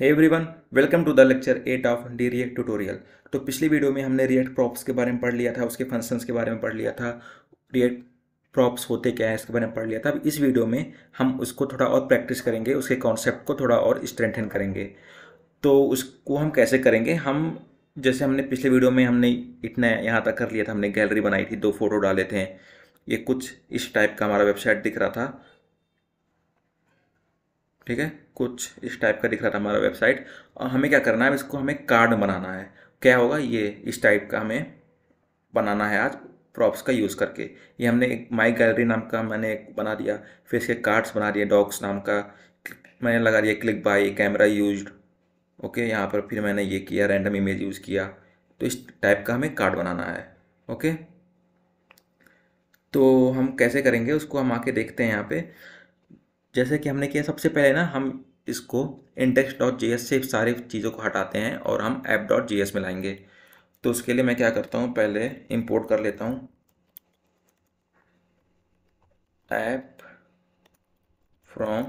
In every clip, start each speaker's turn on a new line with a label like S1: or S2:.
S1: hey everyone welcome to the lecture eight of the React tutorial तो पिछली video में हमने रिएक्ट प्रॉप्स के बारे में पढ़ लिया था उसके फंक्शंस के बारे में पढ़ लिया था रिएक्ट प्रॉप्स होते क्या है इसके बारे में पढ़ लिया था अब इस वीडियो में हम उसको थोड़ा और प्रैक्टिस करेंगे उसके कॉन्सेप्ट को थोड़ा और स्ट्रेंथन करेंगे तो उसको हम कैसे करेंगे हम जैसे हमने पिछले वीडियो में हमने इतना यहाँ तक कर लिया था हमने गैलरी बनाई थी दो फोटो डाले थे ये कुछ इस टाइप का हमारा वेबसाइट दिख रहा था ठीक है कुछ इस टाइप का दिख रहा था हमारा वेबसाइट और हमें क्या करना है इसको हमें कार्ड बनाना है क्या होगा ये इस टाइप का हमें बनाना है आज प्रॉप्स का यूज़ करके ये हमने एक माई गैलरी नाम का मैंने एक बना दिया फिर इसके कार्ड्स बना दिए डॉग्स नाम का मैंने लगा दिया click by camera use okay यहाँ पर फिर मैंने ये किया रैंडम इमेज यूज़ किया तो इस टाइप का हमें कार्ड बनाना है ओके तो हम कैसे करेंगे उसको हम आके देखते हैं यहाँ पे जैसे कि हमने किया सबसे पहले ना हम इसको इंडेक्स डॉट एस से सारी चीज़ों को हटाते हैं और हम ऐप डॉट एस में लाएंगे तो उसके लिए मैं क्या करता हूँ पहले इम्पोर्ट कर लेता हूँ ऐप फ्रॉम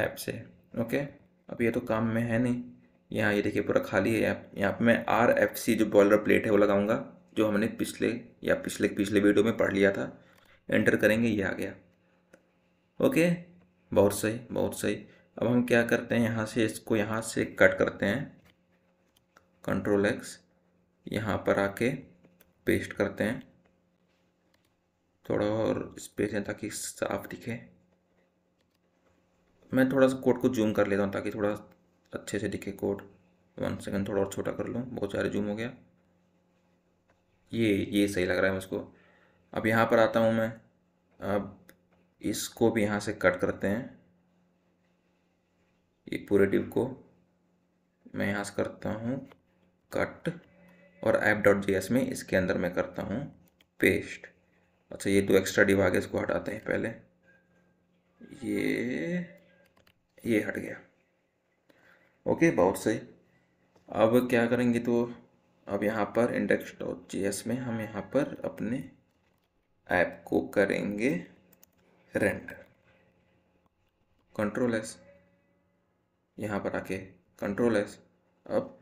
S1: ऐप से ओके अब ये तो काम में है नहीं यहाँ ये देखिए पूरा खाली है ऐप यहाँ पर मैं आर एफ सी जो बॉयलर प्लेट है वो लगाऊंगा जो हमने पिछले या पिछले पिछले वीडियो में पढ़ लिया था एंटर करेंगे ये आ गया ओके बहुत सही बहुत सही अब हम क्या करते हैं यहाँ से इसको यहाँ से कट करते हैं कंट्रोल एक्स यहाँ पर आके पेस्ट करते हैं थोड़ा और स्पेस है ताकि साफ दिखे मैं थोड़ा सा कोड को जूम कर लेता हूँ ताकि थोड़ा अच्छे से दिखे कोड वन सेकंड थोड़ा और छोटा कर लूँ बहुत सारे जूम हो गया ये ये सही लग रहा है मुझको अब यहाँ पर आता हूँ मैं अब इसको भी यहाँ से कट करते हैं ये पूरे डिप को मैं यहाँ से करता हूँ कट और ऐप डॉट जी एस में इसके अंदर मैं करता हूँ पेस्ट अच्छा ये दो एक्स्ट्रा आ आगे इसको हटाते हैं पहले ये ये हट गया ओके बहुत सही अब क्या करेंगे तो अब यहाँ पर इंडेक्स डॉट जी एस में हम यहाँ पर अपने ऐप को करेंगे रेंट कंट्रोल एस यहाँ पर आके कंट्रोल एस अब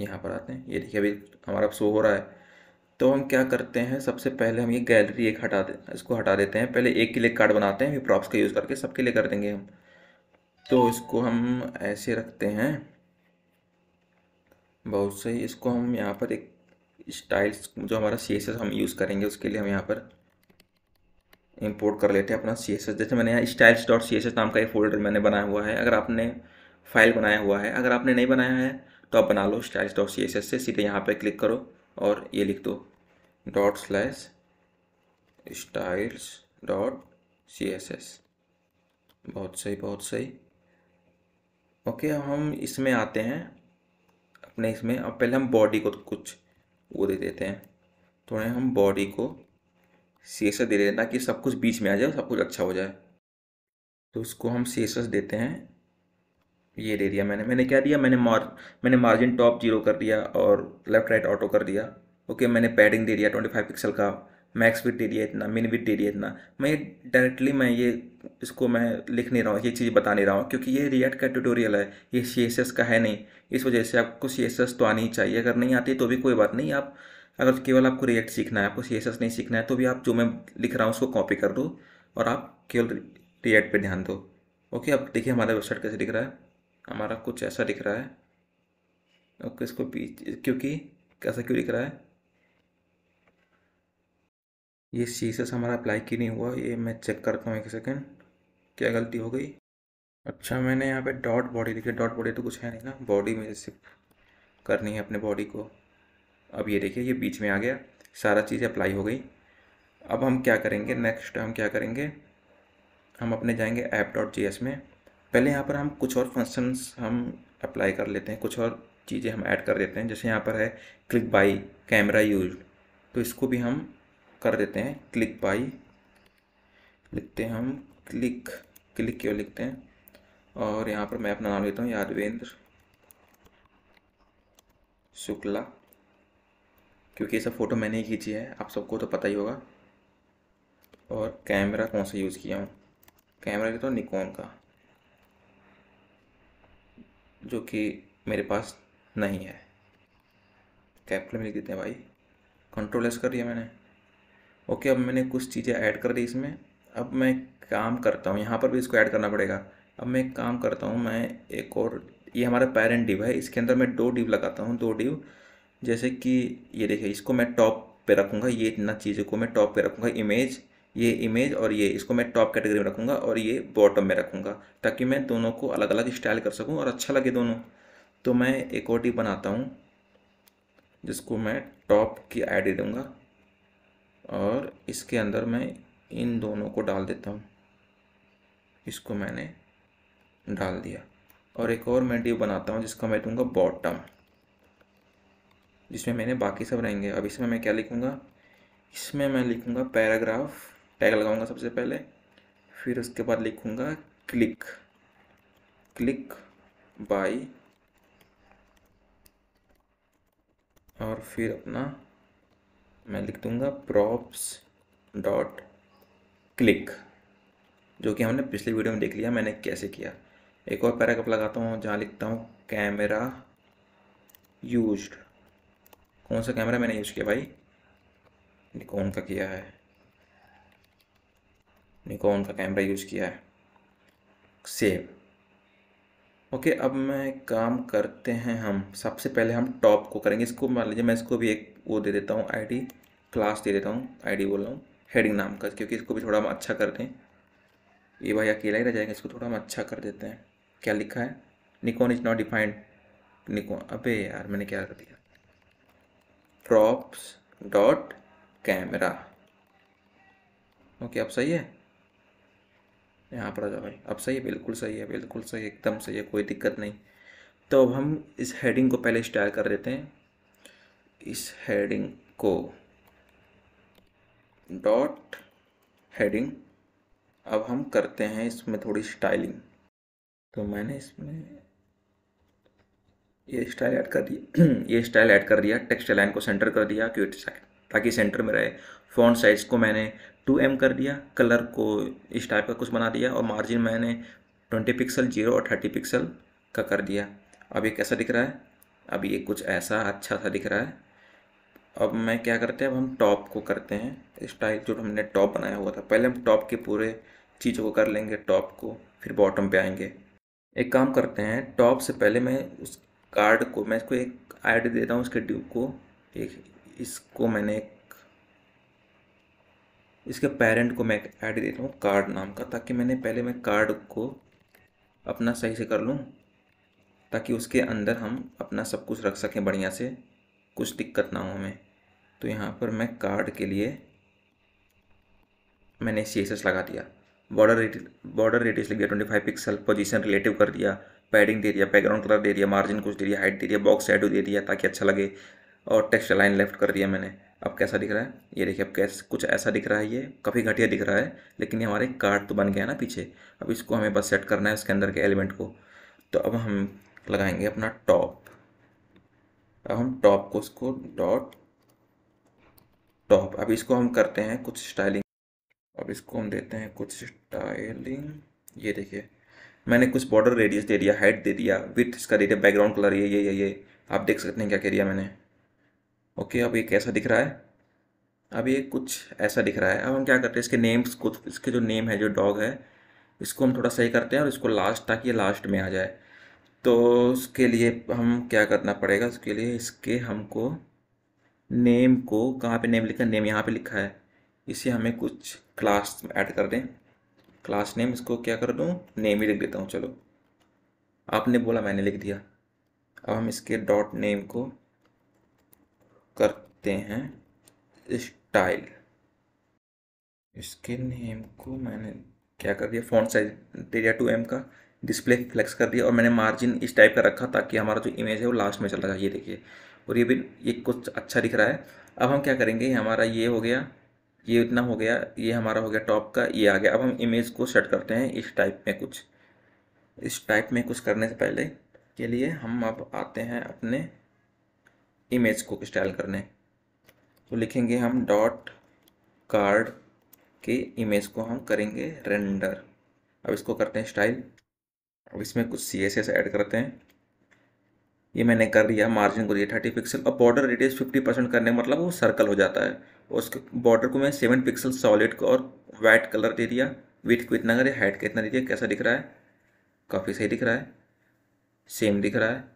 S1: यहाँ पर आते हैं ये देखिए अभी हमारा शो हो रहा है तो हम क्या करते हैं सबसे पहले हम ये गैलरी एक हटा दे इसको हटा देते हैं पहले एक के लिए कार्ड बनाते हैं फिर प्रॉप्स का यूज़ करके सबके लिए कर देंगे हम तो इसको हम ऐसे रखते हैं बहुत सही इसको हम यहाँ पर एक स्टाइल्स जो हमारा सी एस एस हम यूज़ करेंगे उसके लिए हम यहाँ पर इंपोर्ट कर लेते हैं अपना सी एस एस जैसे मैंने यहाँ styles dot C S S नाम का एक फोल्डर मैंने बनाया हुआ है अगर आपने फाइल बनाया हुआ है अगर आपने नहीं बनाया है तो आप बना लो styles dot C S S से सीधे यहाँ पर क्लिक करो और ये लिख दो dot slash styles dot C S S बहुत सही बहुत सही ओके हम इसमें आते हैं अपने इसमें अब पहले हम बॉडी को कुछ वो दे देते हैं थोड़े तो हम बॉडी को सेसस दे देते हैं ताकि सब कुछ बीच में आ जाए सब कुछ अच्छा हो जाए तो उसको हम सेसस देते हैं ये दे दिया मैंने मैंने क्या दिया मैंने मार मैंने मार्जिन टॉप जीरो कर दिया और लेफ़्ट राइट ऑटो कर दिया ओके मैंने पैडिंग दे दिया ट्वेंटी फाइव पिक्सल का मैक्स विथ एरिया इतना मिन विथ एरिया इतना मैं ये डायरेक्टली मैं ये इसको मैं लिख नहीं रहा हूँ ये चीज़ बता नहीं रहा हूँ क्योंकि ये रिएक्ट का ट्यूटोरियल है ये सी का है नहीं इस वजह से आपको सी तो आनी चाहिए अगर नहीं आती तो भी कोई बात नहीं आप अगर केवल आपको रिएक्ट सीखना है आपको सी नहीं सीखना है तो भी आप जो मैं लिख रहा हूँ उसको कॉपी कर दो और आप केवल रिएक्ट पर ध्यान दो ओके अब देखिए हमारा वेबसाइट कैसे दिख रहा है हमारा कुछ ऐसा दिख रहा है ओके इसको क्योंकि कैसा क्यों दिख रहा है ये शीशस हमारा अप्लाई की नहीं हुआ ये मैं चेक करता हूँ एक सेकेंड क्या गलती हो गई अच्छा मैंने यहाँ पे डॉट बॉडी देखी डॉट बॉडी तो कुछ है नहीं ना बॉडी में सिर्फ करनी है अपने बॉडी को अब ये देखिए ये बीच में आ गया सारा चीज़ अप्लाई हो गई अब हम क्या करेंगे नेक्स्ट हम क्या करेंगे हम अपने जाएंगे ऐप डॉट जी में पहले यहाँ पर हम कुछ और फंक्शंस हम अप्लाई कर लेते हैं कुछ और चीज़ें हम ऐड कर देते हैं जैसे यहाँ पर है क्लिक बाई कैमरा यूज तो इसको भी हम कर देते हैं क्लिक बाई लिखते हैं हम क्लिक क्लिक क्यों लिखते हैं और यहाँ पर मैं अपना नाम लेता हूँ यादवेंद्र शुक्ला क्योंकि ये सब फ़ोटो मैंने ही खींची है आप सबको तो पता ही होगा और कैमरा कौन सा यूज़ किया हूँ कैमरा लेता हूँ निकॉन का जो कि मेरे पास नहीं है कैप्टन में लिख देते हैं भाई कंट्रोल एस कर दिया मैंने ओके अब मैंने कुछ चीज़ें ऐड कर दी इसमें अब मैं काम करता हूँ यहाँ पर भी इसको ऐड करना पड़ेगा अब मैं एक काम करता हूँ मैं एक और ये हमारा पेरेंट डिव है इसके अंदर मैं दो डिव लगाता हूँ दो डिव जैसे कि ये देखिए इसको मैं टॉप पे रखूँगा ये इतना चीज़ों को मैं टॉप पे रखूँगा इमेज ये इमेज और ये इसको मैं टॉप कैटेगरी में रखूँगा और ये बॉटम में रखूँगा ताकि मैं दोनों को अलग अलग स्टाइल कर सकूँ और अच्छा लगे दोनों तो मैं एक और डिव बनाता हूँ जिसको मैं टॉप की आई डी दूँगा और इसके अंदर मैं इन दोनों को डाल देता हूँ इसको मैंने डाल दिया और एक और मैं डिप बनाता हूँ जिसका मैं दूंगा बॉटम जिसमें मैंने बाकी सब रहेंगे अब इसमें मैं क्या लिखूँगा इसमें मैं लिखूँगा पैराग्राफ टैग लगाऊँगा सबसे पहले फिर उसके बाद लिखूँगा क्लिक क्लिक बाय और फिर अपना मैं लिख दूंगा प्रॉप्स डॉट क्लिक जो कि हमने पिछली वीडियो में देख लिया मैंने कैसे किया एक और पैराग्राफ लगाता हूँ जहाँ लिखता हूँ कैमरा यूज कौन सा कैमरा मैंने यूज़ किया भाई निकॉन का किया है निकॉन का कैमरा यूज़ किया है सेव ओके अब मैं काम करते हैं हम सबसे पहले हम टॉप को करेंगे इसको मान लीजिए मैं इसको भी एक वो दे देता हूँ आईडी क्लास दे देता हूँ आईडी बोल रहा हूँ हेडिंग नाम का क्योंकि इसको भी थोड़ा हम अच्छा कर दें ये भाई अकेला ही रह जाएगा इसको थोड़ा हम अच्छा कर देते हैं क्या लिखा है Nikon is not defined Nikon अबे यार मैंने क्या कर दिया प्रॉप्स डॉट कैमरा ओके अब सही है यहाँ पर आ जाओ भाई अब सही है बिल्कुल सही है बिल्कुल सही एकदम सही है कोई दिक्कत नहीं तो अब हम इस हेडिंग को पहले स्टाइल कर देते हैं इस हेडिंग को डॉट हेडिंग अब हम करते हैं इसमें थोड़ी स्टाइलिंग तो मैंने इसमें ये स्टाइल ऐड कर दिया ये स्टाइल ऐड कर दिया टेक्स्ट लाइन को सेंटर कर दिया क्यूट साइड ताकि सेंटर में रहे फ़ॉन्ट साइज़ को मैंने टू एम कर दिया कलर को इस टाइप का कुछ बना दिया और मार्जिन मैंने ट्वेंटी पिक्सल जीरो और थर्टी पिक्सल का कर दिया अब ये कैसा दिख रहा है अब ये कुछ ऐसा अच्छा सा दिख रहा है अब मैं क्या करते हैं अब हम टॉप को करते हैं इस टाइप जो हमने टॉप बनाया हुआ था पहले हम टॉप के पूरे चीज़ों को कर लेंगे टॉप को फिर बॉटम पे आएंगे एक काम करते हैं टॉप से पहले मैं उस कार्ड को मैं इसको एक ऐड दे रहा हूँ उसके ड्यूब को एक इसको मैंने एक इसके पेरेंट को मैं ऐड देता हूँ कार्ड नाम का ताकि मैंने पहले मैं कार्ड को अपना सही से कर लूँ ताकि उसके अंदर हम अपना सब कुछ रख सकें बढ़िया से कुछ दिक्कत ना हो हमें तो यहाँ पर मैं कार्ड के लिए मैंने सी लगा दिया बॉर्डर रेडियस बॉर्डर रेडियस लग गया twenty five pixel position relative कर दिया पैडिंग दे दिया बैकग्राउंड कलर दे दिया मार्जिन कुछ दे दिया हाइट दे दिया बॉक्स एडो दे दिया ताकि अच्छा लगे और टेक्स्ट लाइन लेफ्ट कर दिया मैंने अब कैसा दिख रहा है ये देखिए अब कैस कुछ ऐसा दिख रहा है ये काफ़ी घटिया दिख रहा है लेकिन ये हमारे कार्ड तो बन गया ना पीछे अब इसको हमें बस सेट करना है उसके अंदर के एलिमेंट को तो अब हम लगाएंगे अपना टॉप अब हम टॉप को उसको डॉट टॉप अब इसको हम करते हैं कुछ स्टाइलिंग अब इसको हम देते हैं कुछ स्टाइलिंग ये देखिए मैंने कुछ बॉर्डर रेडियस दे दिया हाइट दे दिया विथ इसका दे दिया बैकग्राउंड कलर ये ये ये ये आप देख सकते हैं क्या कह दिया मैंने ओके अब ये कैसा दिख रहा है अब ये कुछ ऐसा दिख रहा है अब हम क्या करते हैं इसके नेम्स कुछ इसके जो नेम है जो डॉग है इसको हम थोड़ा सही करते हैं और इसको लास्ट ताकि ये लास्ट में आ जाए तो उसके लिए हम क्या करना पड़ेगा उसके लिए इसके हमको नेम को कहाँ पे नेम लिखा नेम यहाँ पे लिखा है इसे हमें कुछ क्लास ऐड कर दें क्लास नेम इसको क्या कर दूँ नेम ही लिख देता हूँ चलो आपने बोला मैंने लिख दिया अब हम इसके डॉट नेम को लिखते हैं स्टाइल इसके नेम को मैंने क्या कर दिया फ़ॉन्ट साइज टेरिया टू एम का डिस्प्ले फ्लेक्स कर दिया और मैंने मार्जिन इस टाइप का रखा ताकि हमारा जो इमेज है वो लास्ट में चला जाए ये देखिए और ये भी ये कुछ अच्छा दिख रहा है अब हम क्या करेंगे हमारा ये हो गया ये इतना हो गया ये हमारा हो गया टॉप का ये आ गया अब हम इमेज को सेट करते हैं इस टाइप में कुछ इस टाइप में कुछ करने से पहले के लिए हम अब आते हैं अपने इमेज को स्टाइल करने तो लिखेंगे हम डॉट कार्ड के इमेज को हम करेंगे रेंडर अब इसको करते हैं स्टाइल अब इसमें कुछ सी एस एस ऐड करते हैं ये मैंने कर दिया मार्जिन को दिया थर्टी पिक्सल और बॉर्डर रेडियस फिफ्टी परसेंट करने का मतलब वो सर्कल हो जाता है उसके बॉर्डर को मैं सेवन पिक्सल सॉलिड को और वाइट कलर दे दिया विथ को इतना करिए हाइट का इतना दिया कैसा दिख रहा है काफ़ी सही दिख रहा है सेम दिख रहा है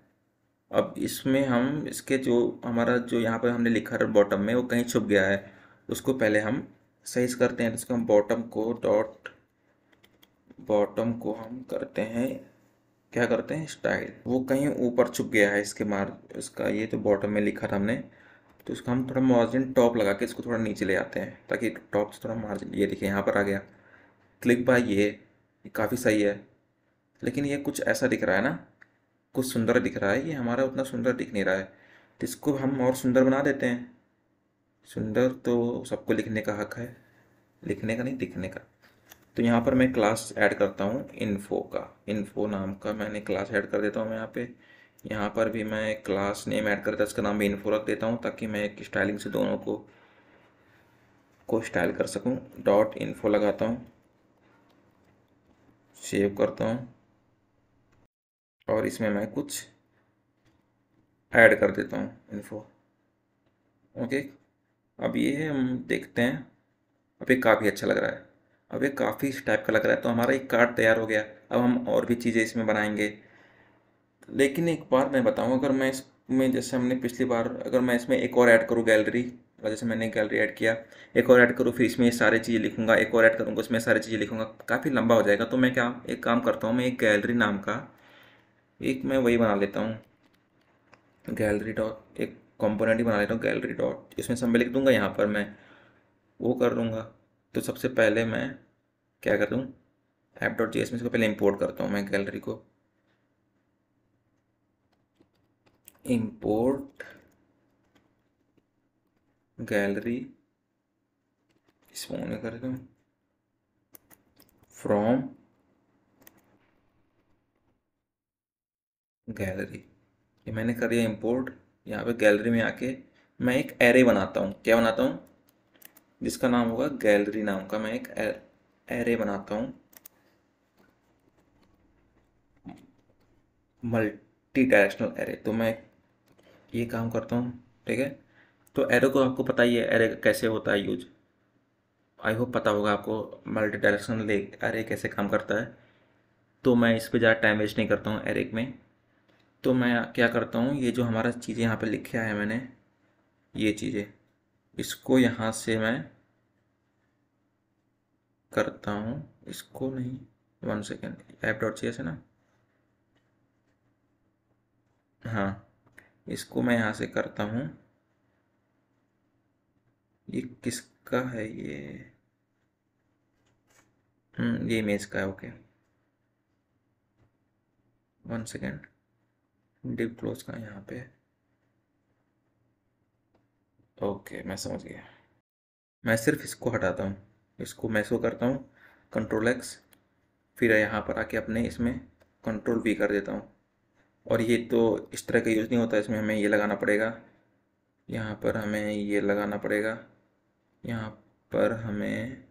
S1: अब इसमें हम इसके जो हमारा जो यहाँ पर हमने लिखा है बॉटम में वो कहीं छुप गया है उसको पहले हम सही करते हैं इसको हम बॉटम को डॉट बॉटम को हम करते हैं क्या करते हैं स्टाइल वो कहीं ऊपर छुप गया है इसके मार इसका ये तो बॉटम में लिखा था हमने तो इसका हम थोड़ा मार्जिन टॉप लगा के इसको थोड़ा नीचे ले आते हैं ताकि टॉप से थोड़ा मार्जिन ये देखिए यहाँ पर आ गया क्लिक बाय ये काफ़ी सही है लेकिन ये कुछ ऐसा दिख रहा है ना कुछ सुंदर दिख रहा है ये हमारा उतना सुंदर दिख नहीं रहा है तो इसको हम और सुंदर बना देते हैं सुंदर तो सबको लिखने का हक है लिखने का नहीं दिखने का तो यहाँ पर मैं क्लास ऐड करता हूँ इन्फो का इन्फो नाम का मैंने क्लास ऐड कर देता हूँ मैं यहाँ पे यहाँ पर भी मैं क्लास नेम ऐड करता इसका नाम भी इन्फो रख देता हूँ ताकि मैं एक स्टाइलिंग से दोनों को को स्टाइल कर सकूँ डॉट इन्फो लगाता हूँ सेव करता हूँ और इसमें मैं कुछ ऐड कर देता हूँ इन्फो ओके अब ये हम देखते हैं अब ये काफ़ी अच्छा लग रहा है अब ये काफ़ी इस टाइप का लग रहा है तो हमारा एक कार्ड तैयार हो गया अब हम और भी चीज़ें इसमें बनाएंगे लेकिन एक बार मैं बताऊँ अगर मैं इसमें जैसे हमने पिछली बार अगर मैं इसमें एक और ऐड करूँ गैलरी जैसे मैंने गैलरी ऐड किया एक और ऐड करूँ फिर इसमें सारी चीज़ें लिखूँगा एक और ऐड करूँगा इसमें सारी चीज़ें लिखूँगा काफ़ी लंबा हो जाएगा तो मैं क्या एक काम करता हूँ मैं एक गैलरी नाम का एक मैं वही बना लेता हूँ गैलरी डॉट एक कंपोनेंट ही बना लेता हूँ गैलरी डॉट इसमें सब मैं लिख दूँगा यहाँ पर मैं वो कर दूँगा तो सबसे पहले मैं क्या कर दूँ ऐप डॉट जी में इसको पहले इंपोर्ट करता हूँ मैं गैलरी को इंपोर्ट गैलरी इसमें कर दूँ फ्रॉम गैलरी ये मैंने कर लिया इम्पोर्ट यहाँ पे गैलरी में आके मैं एक एरे बनाता हूँ क्या बनाता हूँ जिसका नाम होगा गैलरी नाम का मैं एक एरे बनाता हूँ मल्टी डायरेक्शनल एरे तो मैं ये काम करता हूँ ठीक है तो एरे को आपको पता ही है एरे कैसे होता है यूज आई होप पता होगा आपको मल्टी डायरेक्शनल एरे कैसे काम करता है तो मैं इस पर ज़्यादा टाइम वेस्ट नहीं करता हूँ एरेक में तो मैं क्या करता हूँ ये जो हमारा चीज़ें यहाँ पे लिखा है मैंने ये चीज़ें इसको यहाँ से मैं करता हूँ इसको नहीं one second app dot C है ना हाँ इसको मैं यहाँ से करता हूँ ये किसका है ये हम्म, ये इमेज का है okay one second div close का यहाँ पे ओके मैं समझ गया मैं सिर्फ इसको हटाता हूँ इसको मैं सो करता हूँ कंट्रोल एक्स फिर यहाँ पर आके अपने इसमें कंट्रोल वी कर देता हूँ और ये तो इस तरह का यूज़ नहीं होता इसमें हमें ये लगाना पड़ेगा यहाँ पर हमें ये लगाना पड़ेगा यहाँ पर हमें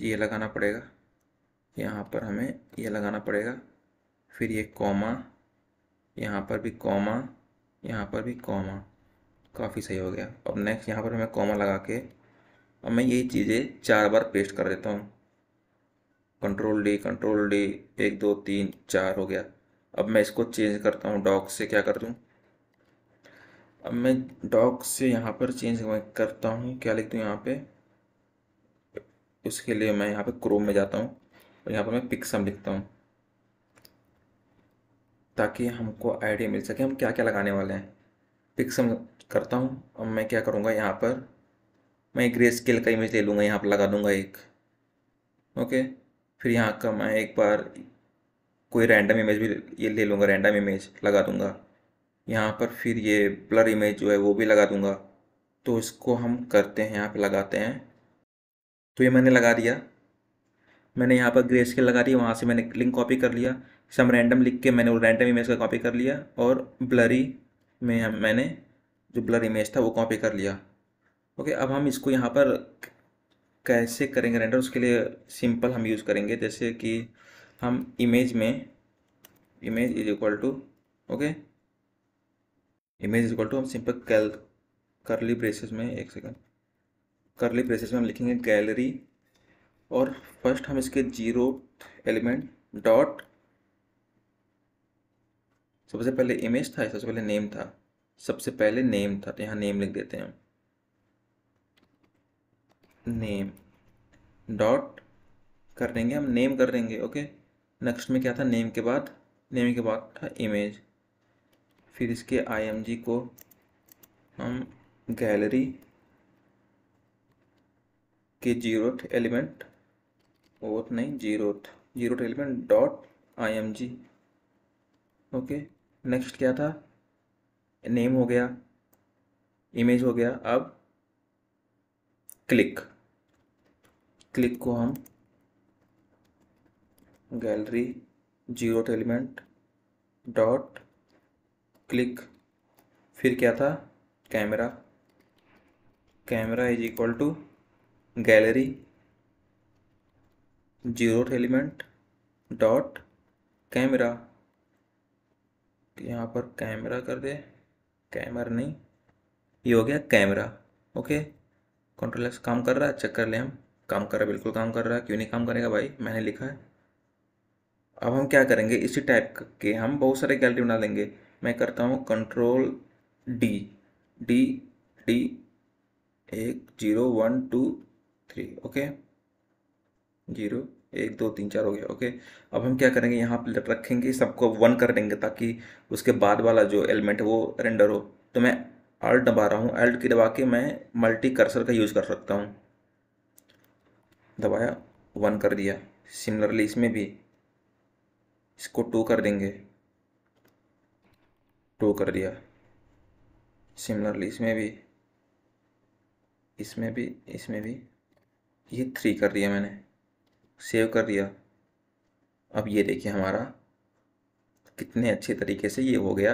S1: ये लगाना पड़ेगा यहाँ पर हमें ये लगाना पड़ेगा फिर ये कॉमा यहाँ पर भी कॉमा यहाँ पर भी कॉमा काफ़ी सही हो गया अब नेक्स्ट यहाँ पर मैं कॉमा लगा के अब मैं यही चीज़ें चार बार पेस्ट कर देता हूँ कंट्रोल डी कंट्रोल डी एक दो तीन चार हो गया अब मैं इसको चेंज करता हूँ डॉक से क्या कर दूँ अब मैं डॉक से यहाँ पर चेंज करता हूँ क्या लिख दूँ यहाँ पे उसके लिए मैं यहाँ पे क्रोम में जाता हूँ और यहाँ पर मैं पिक्सम लिखता हूँ ताकि हमको आइडिया मिल सके हम क्या क्या लगाने वाले हैं पिक्स करता हूँ अब मैं क्या करूँगा यहाँ पर मैं एक ग्रे स्केल का इमेज ले लूँगा यहाँ पर लगा दूँगा एक ओके फिर यहाँ का मैं एक बार कोई रैंडम इमेज भी ये ले लूँगा रैंडम इमेज लगा दूँगा यहाँ पर फिर ये ब्लर इमेज जो है वो भी लगा दूँगा तो इसको हम करते हैं यहाँ पर लगाते हैं तो ये मैंने लगा दिया मैंने यहाँ पर ग्रे स्केल लगा दी वहाँ से मैंने लिंक कॉपी कर लिया सम रैंडम लिख के मैंने वो रैंडम इमेज का कॉपी कर लिया और ब्लरी में हम मैंने जो ब्लर इमेज था वो कॉपी कर लिया ओके अब हम इसको यहाँ पर कैसे करेंगे रेंडर उसके लिए सिंपल हम यूज़ करेंगे जैसे कि हम इमेज में image is equal to okay image is equal to हम सिंपल कैल करली ब्रेसेस में एक सेकंड करली ब्रेसेस में हम लिखेंगे गैलरी और फर्स्ट हम इसके जीरो एलिमेंट डॉट सबसे पहले इमेज था सबसे पहले नेम था सबसे पहले नेम था तो यहाँ नेम लिख देते हैं नेम डॉट कर देंगे हम नेम कर देंगे ओके नेक्स्ट में क्या था नेम के बाद नेम के बाद था इमेज फिर इसके आईएमजी को हम गैलरी के जीरोथ एलिमेंट वो नहीं zeroth zeroth element dot I M G okay next क्या था नेम हो गया इमेज हो गया अब क्लिक क्लिक को हम gallery zero element dot click फिर क्या था camera camera is equal to gallery zero element dot camera यहाँ पर कैमरा कर दे कैमरा नहीं ये हो गया कैमरा ओके कंट्रोल एक्स काम कर रहा है चेक कर ले हम काम कर रहा है बिल्कुल काम कर रहा है क्यों नहीं काम करेगा भाई मैंने लिखा है अब हम क्या करेंगे इसी टाइप के हम बहुत सारे गैलरी बना लेंगे मैं करता हूँ कंट्रोल डी डी डी एक zero one two three okay zero एक दो तीन चार हो गया ओके अब हम क्या करेंगे यहाँ पर रखेंगे सबको वन कर देंगे ताकि उसके बाद वाला जो एलिमेंट है वो रेंडर हो तो मैं अल्ट दबा रहा हूँ अल्ट की दबा के मैं मल्टी कर्सर का यूज़ कर सकता हूँ दबाया वन कर दिया सिमिलरली इसमें भी इसको टू कर देंगे टू कर दिया सिमिलरली इसमें भी इसमें भी इसमें भी ये थ्री कर दिया मैंने सेव कर दिया अब ये देखिए हमारा कितने अच्छे तरीके से ये हो गया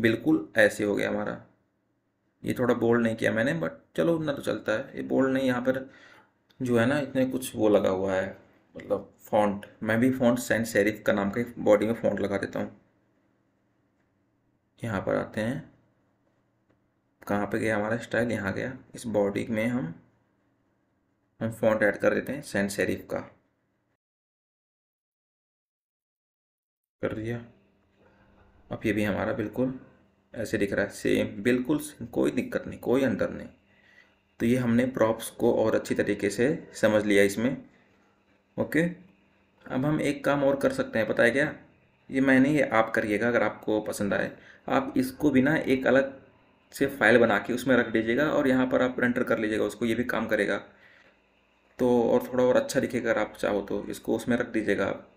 S1: बिल्कुल ऐसे हो गया हमारा ये थोड़ा बोल्ड नहीं किया मैंने बट चलो उतना तो चलता है ये बोल्ड नहीं यहाँ पर जो है ना इतने कुछ वो लगा हुआ है मतलब फॉन्ट मैं भी फॉन्ट सेंट सेरिफ का नाम का बॉडी में फॉन्ट लगा देता हूँ यहाँ पर आते हैं कहाँ पे गया हमारा स्टाइल यहाँ गया इस बॉडी में हम हम फॉन्ट ऐड कर देते हैं सेंट सेरिफ का कर दिया अब ये भी हमारा बिल्कुल ऐसे दिख रहा है सेम बिल्कुल कोई दिक्कत नहीं कोई अंतर नहीं तो ये हमने प्रॉप्स को और अच्छी तरीके से समझ लिया इसमें ओके अब हम एक काम और कर सकते हैं पता है क्या ये मैंने ये आप करिएगा अगर आपको पसंद आए आप इसको बिना एक अलग से फाइल बना के उसमें रख दीजिएगा और यहाँ पर आप प्रिंटर कर लीजिएगा उसको ये भी काम करेगा तो और थोड़ा और अच्छा दिखेगा अगर आप चाहो तो इसको उसमें रख दीजिएगा आप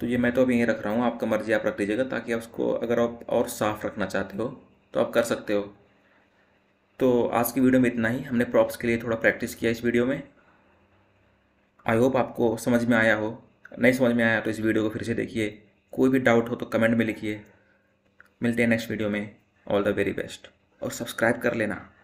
S1: तो ये मैं तो अभी यहीं रख रहा हूँ आपका मर्ज़ी आप रख लीजिएगा ताकि आप उसको अगर आप और साफ़ रखना चाहते हो तो आप कर सकते हो तो आज की वीडियो में इतना ही हमने प्रॉप्स के लिए थोड़ा प्रैक्टिस किया इस वीडियो में आई होप आपको समझ में आया हो नहीं समझ में आया तो इस वीडियो को फिर से देखिए कोई भी डाउट हो तो कमेंट में लिखिए मिलते हैं नेक्स्ट वीडियो में ऑल द वेरी बेस्ट और सब्सक्राइब कर लेना